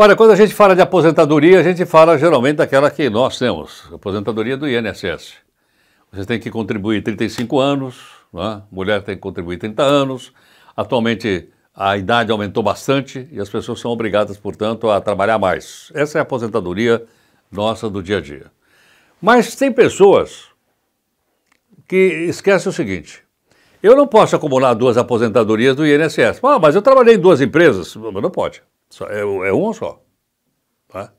Olha, quando a gente fala de aposentadoria, a gente fala geralmente daquela que nós temos, aposentadoria do INSS. Você tem que contribuir 35 anos, né? mulher tem que contribuir 30 anos. Atualmente a idade aumentou bastante e as pessoas são obrigadas, portanto, a trabalhar mais. Essa é a aposentadoria nossa do dia a dia. Mas tem pessoas que esquecem o seguinte: eu não posso acumular duas aposentadorias do INSS. Ah, mas eu trabalhei em duas empresas. Não pode. Só, é, é uma só. Tá?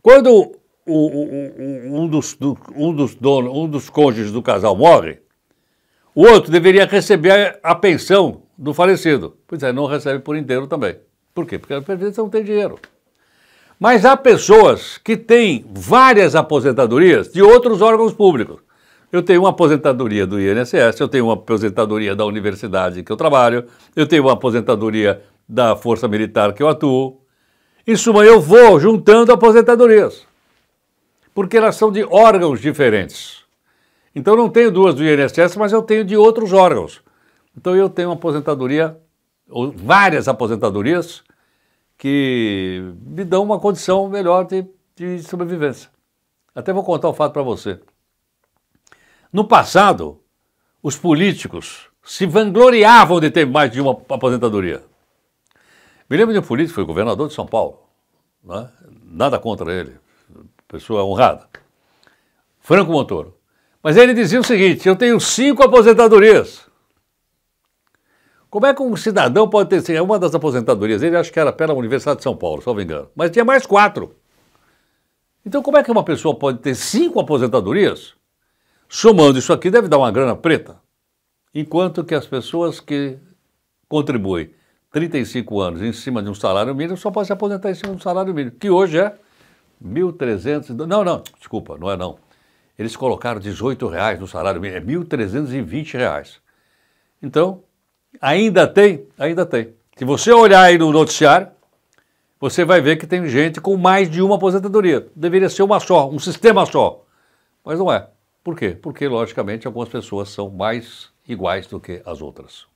Quando o, o, um, dos, do, um dos donos, um dos cônjuges do casal morre, o outro deveria receber a pensão do falecido. Pois é, não recebe por inteiro também. Por quê? Porque a previdência não tem dinheiro. Mas há pessoas que têm várias aposentadorias de outros órgãos públicos. Eu tenho uma aposentadoria do INSS, eu tenho uma aposentadoria da universidade que eu trabalho, eu tenho uma aposentadoria da Força Militar que eu atuo. Em suma, eu vou juntando aposentadorias, porque elas são de órgãos diferentes. Então, não tenho duas do INSS, mas eu tenho de outros órgãos. Então, eu tenho uma aposentadoria, ou várias aposentadorias, que me dão uma condição melhor de, de sobrevivência. Até vou contar um fato para você. No passado, os políticos se vangloriavam de ter mais de uma aposentadoria. Me lembro de um político, foi governador de São Paulo, né? nada contra ele, pessoa honrada, Franco Montoro. Mas ele dizia o seguinte: eu tenho cinco aposentadorias. Como é que um cidadão pode ter. Assim, uma das aposentadorias ele acho que era pela Universidade de São Paulo, só me engano. Mas tinha mais quatro. Então, como é que uma pessoa pode ter cinco aposentadorias? Somando isso aqui, deve dar uma grana preta. Enquanto que as pessoas que contribuem 35 anos em cima de um salário mínimo, só pode se aposentar em cima de um salário mínimo, que hoje é 1.300. Não, não, desculpa, não é não. Eles colocaram 18 reais no salário mínimo, é 1.320 reais. Então, ainda tem, ainda tem. Se você olhar aí no noticiário, você vai ver que tem gente com mais de uma aposentadoria. Deveria ser uma só, um sistema só. Mas não é. Por quê? Porque, logicamente, algumas pessoas são mais iguais do que as outras.